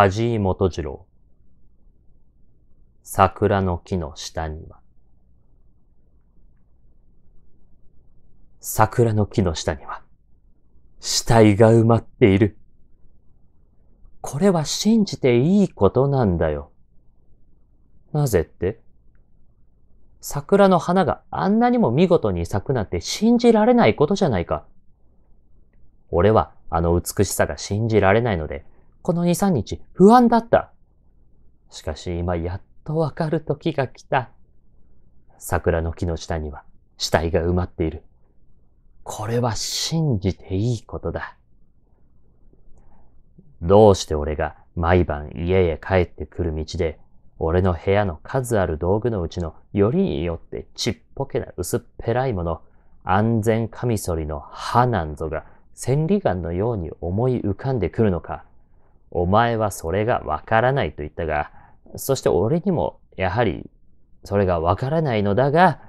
梶井元次郎。桜の木の下には。桜の木の下には、死体が埋まっている。これは信じていいことなんだよ。なぜって桜の花があんなにも見事に咲くなんて信じられないことじゃないか。俺はあの美しさが信じられないので、この2、3日、不安だった。しかし今やっとわかる時が来た。桜の木の下には死体が埋まっている。これは信じていいことだ。どうして俺が毎晩家へ帰ってくる道で、俺の部屋の数ある道具のうちのよりによってちっぽけな薄っぺらいもの、安全カミソリの歯なんぞが千里眼のように思い浮かんでくるのか。お前はそれがわからないと言ったが、そして俺にもやはりそれがわからないのだが、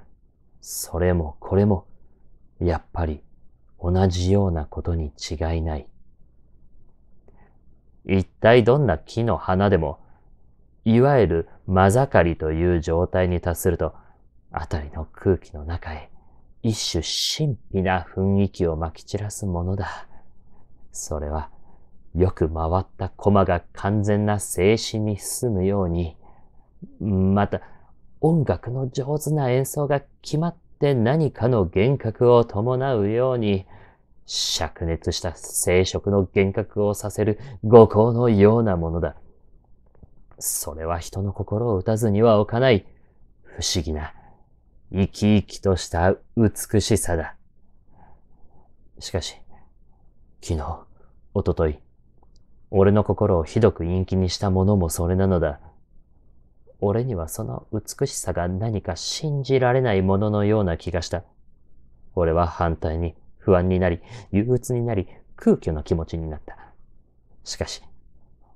それもこれもやっぱり同じようなことに違いない。一体どんな木の花でも、いわゆる間盛りという状態に達すると、あたりの空気の中へ一種神秘な雰囲気をまき散らすものだ。それはよく回った駒が完全な静止に進むように、また、音楽の上手な演奏が決まって何かの幻覚を伴うように、灼熱した生殖の幻覚をさせる五行のようなものだ。それは人の心を打たずには置かない、不思議な、生き生きとした美しさだ。しかし、昨日、おととい、俺の心をひどく陰気にしたものもそれなのだ。俺にはその美しさが何か信じられないもののような気がした。俺は反対に不安になり、憂鬱になり、空虚な気持ちになった。しかし、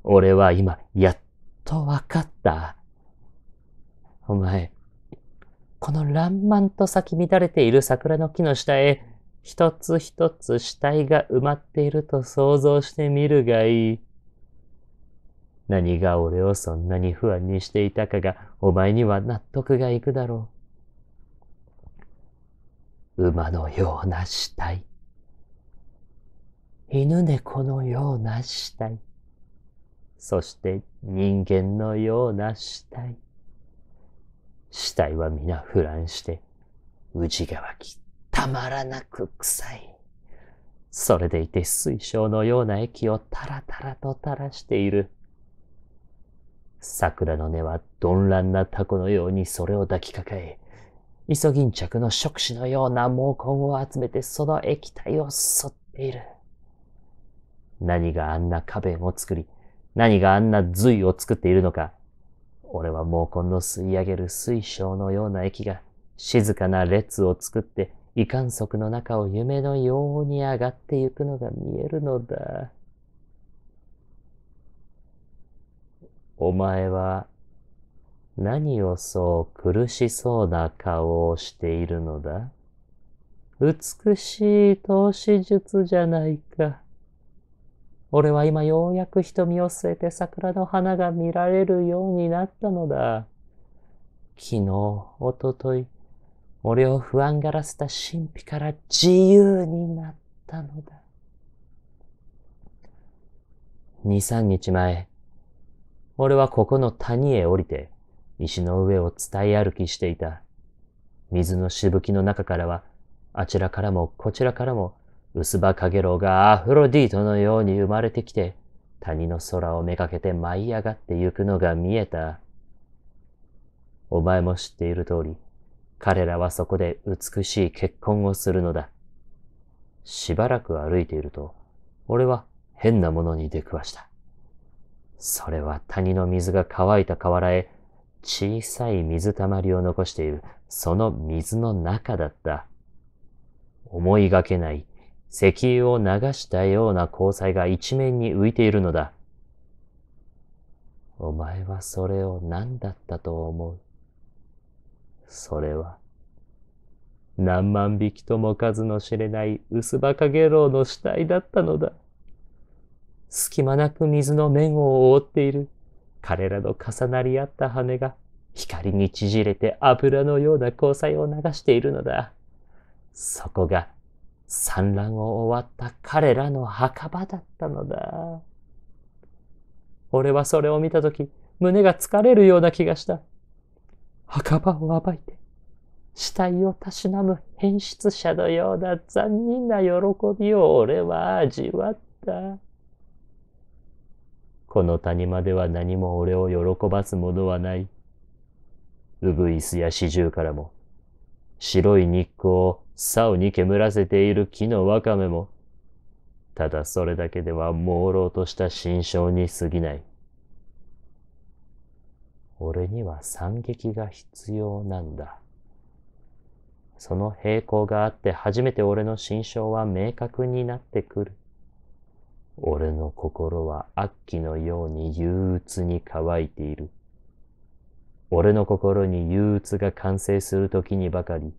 俺は今、やっとわかった。お前、この爛漫と咲き乱れている桜の木の下へ、一つ一つ死体が埋まっていると想像してみるがいい。何が俺をそんなに不安にしていたかがお前には納得がいくだろう。馬のような死体。犬猫のような死体。そして人間のような死体。死体は皆腐乱して、宇治が湧たまらなく臭い。それでいて水晶のような液をたらたらと垂らしている。桜の根は鈍乱なタコのようにそれを抱きかかえ、イソギンチャクの触手のような毛根を集めてその液体を吸っている。何があんな壁を作り、何があんな髄を作っているのか。俺は毛根の吸い上げる水晶のような液が静かな列を作って異観測の中を夢のように上がってゆくのが見えるのだ。お前は何をそう苦しそうな顔をしているのだ美しい投資術じゃないか。俺は今ようやく瞳を据えて桜の花が見られるようになったのだ。昨日、おととい、俺を不安がらせた神秘から自由になったのだ。二三日前、俺はここの谷へ降りて、石の上を伝え歩きしていた。水のしぶきの中からは、あちらからもこちらからも、薄葉かげろうがアフロディートのように生まれてきて、谷の空をめがけて舞い上がってゆくのが見えた。お前も知っている通り、彼らはそこで美しい結婚をするのだ。しばらく歩いていると、俺は変なものに出くわした。それは谷の水が乾いた河原へ小さい水たまりを残しているその水の中だった。思いがけない石油を流したような光彩が一面に浮いているのだ。お前はそれを何だったと思うそれは、何万匹とも数の知れない薄葉かげろうの死体だったのだ。隙間なく水の面を覆っている彼らの重なり合った羽が光に縮れて油のような光彩を流しているのだ。そこが産卵を終わった彼らの墓場だったのだ。俺はそれを見たとき胸が疲れるような気がした。墓場を暴いて、死体をたしなむ変質者のような残忍な喜びを俺は味わった。この谷間では何も俺を喜ばすものはない。うぐいすや四十からも、白い日光を竿に煙らせている木のわかめも、ただそれだけでは朦朧とした心象に過ぎない。俺には惨劇が必要なんだ。その平行があって初めて俺の心象は明確になってくる。俺の心は悪鬼のように憂鬱に乾いている。俺の心に憂鬱が完成するときにばかり、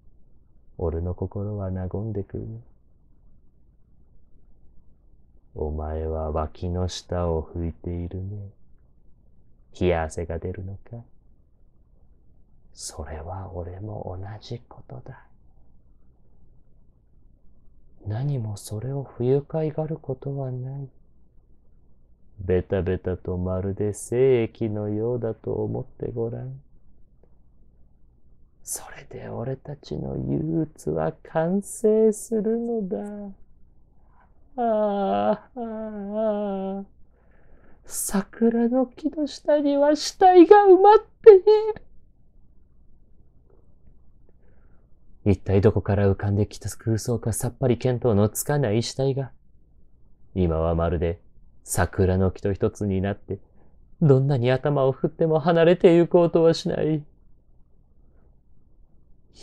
俺の心は和んでくる。お前は脇の下を拭いているね。冷や汗が出るのかそれは俺も同じことだ。何もそれを不愉快がることはない。ベタベタとまるで精液のようだと思ってごらん。それで俺たちの憂鬱は完成するのだ。ああ、ああ。桜の木の下には死体が埋まっている。一体どこから浮かんできた空想かさっぱり見当のつかない死体が、今はまるで桜の木と一つになって、どんなに頭を振っても離れて行こうとはしない。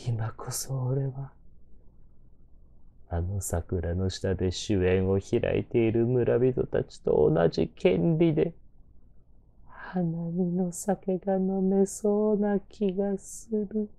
今こそ俺は、あの桜の下で主演を開いている村人たちと同じ権利で、花見の酒が飲めそうな気がする。